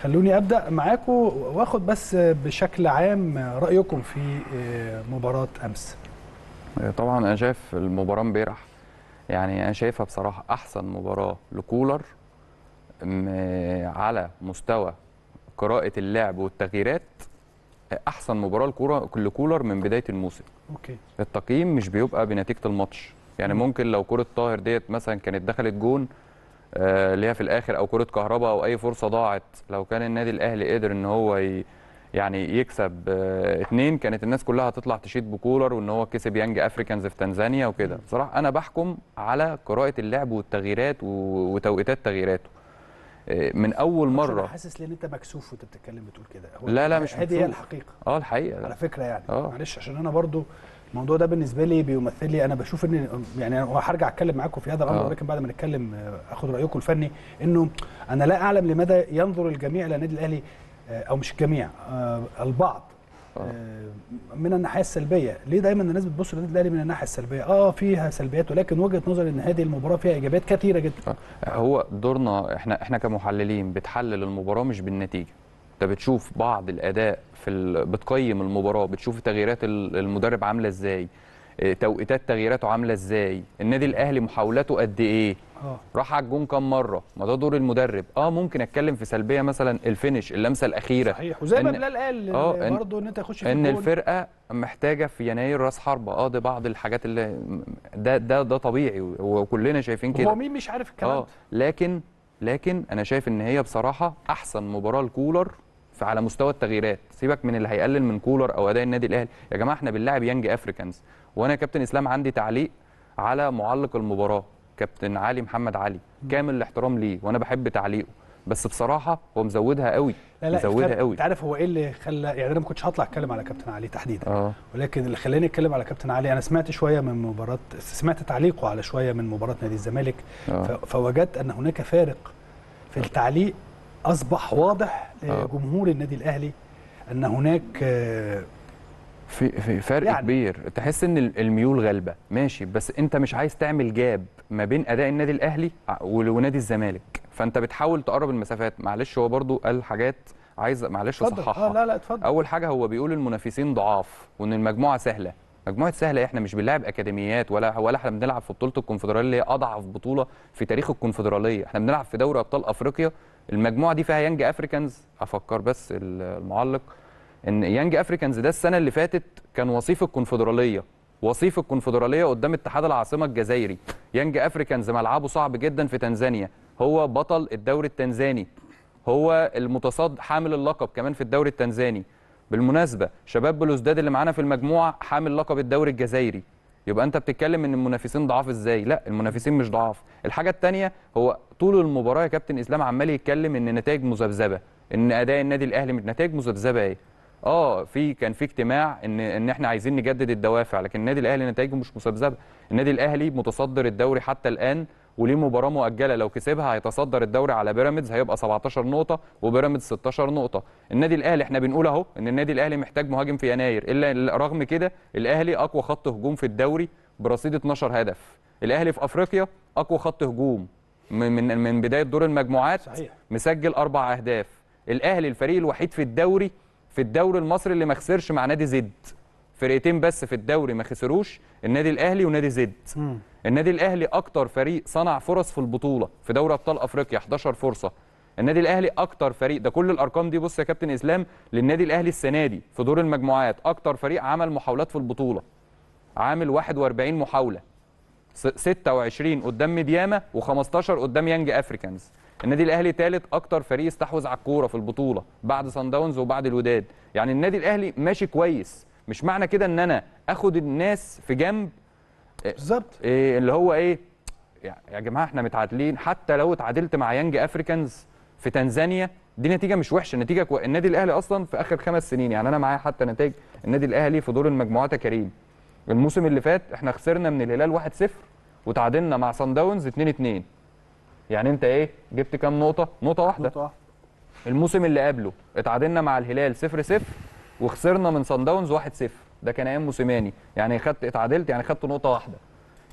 خلوني ابدا معاكم واخد بس بشكل عام رايكم في آه، مباراه امس آه، طبعا انا شايف المباراه امبارح يعني انا شايفها بصراحه احسن مباراه لكولر آه، على مستوى قراءه اللعب والتغييرات احسن مباراه لكوره لكولر من بدايه الموسم اوكي التقييم مش بيبقى بنتيجه الماتش يعني ممكن لو كره طاهر ديت مثلا كانت دخلت جون اللي آه، هي في الاخر او كره كهرباء او اي فرصه ضاعت لو كان النادي الاهلي قدر ان هو ي... يعني يكسب اثنين آه، كانت الناس كلها هتطلع تشيد بكولر وان هو كسب يانج افريكانز في تنزانيا وكده بصراحه انا بحكم على قراءه اللعب والتغييرات وتوقيتات تغييراته آه، من اول مره انا حاسس ان انت مكسوف وانت بتتكلم بتقول كده لا لا مش مكسوف هي الحقيقه اه الحقيقه على فكره يعني أوه. معلش عشان انا برضو الموضوع ده بالنسبه لي بيمثل لي انا بشوف ان يعني هرجع اتكلم معاكم في هذا الامر آه. ولكن بعد ما نتكلم آه، اخد رايكم الفني انه انا لا اعلم لماذا ينظر الجميع الى النادي الاهلي آه، او مش الجميع البعض من الناحيه السلبيه ليه دايما الناس بتبص للنادي الاهلي من الناحيه السلبيه اه فيها سلبيات ولكن وجهه نظري ان هذه المباراه فيها ايجابيات كثيره جدا هو دورنا احنا احنا كمحللين بتحلل المباراه مش بالنتيجه انت بتشوف بعض الاداء في ال... بتقيم المباراه بتشوف تغييرات المدرب عامله ازاي آه، توقيتات تغييراته عامله ازاي النادي الاهلي محاولاته قد ايه أوه. راح على الجون كم مره ما ده دور المدرب اه ممكن اتكلم في سلبيه مثلا الفينش اللمسه الاخيره صحيح وزي ما بلال قال آه، برضه ان انت تخش في ان الجول. الفرقه محتاجه في يناير راس حربه اه دي بعض الحاجات اللي ده ده ده طبيعي وكلنا شايفين كده هو مين مش عارف الكلام اه لكن لكن انا شايف ان هي بصراحه احسن مباراه لكولر على مستوى التغييرات سيبك من اللي هيقلل من كولر او اداء النادي الاهلي يا جماعه احنا بنلعب يانج افريكانز وانا كابتن اسلام عندي تعليق على معلق المباراه كابتن علي محمد علي كامل الاحترام ليه وانا بحب تعليقه بس بصراحه هو مزودها قوي لا لا مزودها قوي انت عارف هو ايه اللي خلى يعني انا ما كنتش هطلع اتكلم على كابتن علي تحديدا أوه. ولكن اللي خلاني اتكلم على كابتن علي انا سمعت شويه من مباراه سمعت تعليقه على شويه من مباراه نادي الزمالك آه. فوجدت ان هناك فارق في التعليق اصبح واضح آه. لجمهور النادي الاهلي ان هناك آه، في في فرق يعني كبير تحس ان الميول غالبه ماشي بس انت مش عايز تعمل جاب ما بين اداء النادي الاهلي ونادي الزمالك فانت بتحاول تقرب المسافات معلش هو برضو قال حاجات عايز معلش اصححها آه لا لا اتفضل اول حاجه هو بيقول المنافسين ضعاف وان المجموعه سهله مجموعه سهله احنا مش بنلعب اكاديميات ولا ولا احنا بنلعب في بطوله الكونفدراليه اللي هي اضعف بطوله في تاريخ الكونفدراليه احنا بنلعب في دوري ابطال افريقيا المجموعه دي فيها يانج افريكانز افكر بس المعلق ان يانج افريكانز ده السنه اللي فاتت كان وصيف الكونفدراليه وصيف الكونفدراليه قدام اتحاد العاصمه الجزائري يانج افريكانز ملعبه صعب جدا في تنزانيا هو بطل الدوري التنزاني هو المتصد حامل اللقب كمان في الدوري التنزاني بالمناسبه شباب بلوزداد اللي معانا في المجموعه حامل لقب الدوري الجزائري يبقى انت بتتكلم ان المنافسين ضعاف ازاي لا المنافسين مش ضعاف الحاجه الثانيه هو طول المباراه يا كابتن اسلام عمال يتكلم ان نتائج مذبذبه ان اداء النادي الاهلي نتائج مذبذبه ايه اه في كان في اجتماع ان ان احنا عايزين نجدد الدوافع لكن النادي الاهلي نتائجه مش مذبذبه النادي الاهلي متصدر الدوري حتى الان وليه مباراه مؤجله لو كسبها هيتصدر الدوري على بيراميدز هيبقى 17 نقطه وبيراميدز 16 نقطه النادي الاهلي احنا بنقول اهو ان النادي الاهلي محتاج مهاجم في يناير الا رغم كده الاهلي اقوى خط هجوم في الدوري برصيد 12 هدف الاهلي في افريقيا اقوى خط هجوم من من بدايه دور المجموعات صحيح. مسجل اربع اهداف الاهلي الفريق الوحيد في الدوري في الدوري المصري اللي ما خسرش مع نادي زد فرقتين بس في الدوري ما خسروش النادي الاهلي ونادي زد النادي الاهلي اكتر فريق صنع فرص في البطوله في دوري ابطال افريقيا 11 فرصه النادي الاهلي اكتر فريق ده كل الارقام دي بص يا كابتن اسلام للنادي الاهلي السنه دي في دور المجموعات اكتر فريق عمل محاولات في البطوله عامل 41 محاوله 26 قدام مدياما و15 قدام يانج افريكانز النادي الاهلي ثالث اكتر فريق استحوذ على الكوره في البطوله بعد سان داونز وبعد الوداد يعني النادي الاهلي ماشي كويس مش معنى كده ان انا اخد الناس في جنب إيه، بالظبط إيه اللي هو ايه يا جماعه احنا متعادلين حتى لو اتعادلت مع يانج افريكانز في تنزانيا دي نتيجه مش وحشه نتيجه كو... النادي الاهلي اصلا في اخر خمس سنين يعني انا معايا حتى نتائج النادي الاهلي في دور المجموعات يا كريم الموسم اللي فات احنا خسرنا من الهلال 1-0 وتعادلنا مع سان داونز 2-2 يعني انت ايه جبت كام نقطه نقطه واحده نقطه واحده الموسم اللي قبله اتعادلنا مع الهلال 0-0 وخسرنا من سان داونز 1-0 ده كان ايام موسيماني يعني خدت اتعادلت يعني خدت نقطه واحده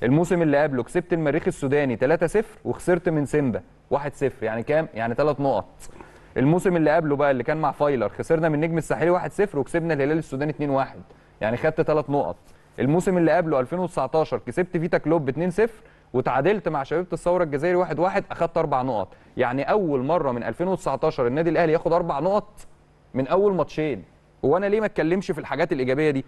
الموسم اللي قبله كسبت المريخ السوداني 3-0 وخسرت من سيمبا 1-0 يعني كام يعني 3 نقط الموسم اللي قبله بقى اللي كان مع فايلر خسرنا من نجم الساحلي 1-0 وكسبنا الهلال السوداني 2-1 يعني خدت 3 نقط الموسم اللي قبله 2019 كسبت فيتا كلوب 2-0 وتعادلت مع شباب الثوره الجزائري 1-1 اخدت اربع نقط يعني اول مره من 2019 النادي الاهلي ياخد اربع نقط من اول ماتشين وانا ليه ما اتكلمش في الحاجات الايجابيه دي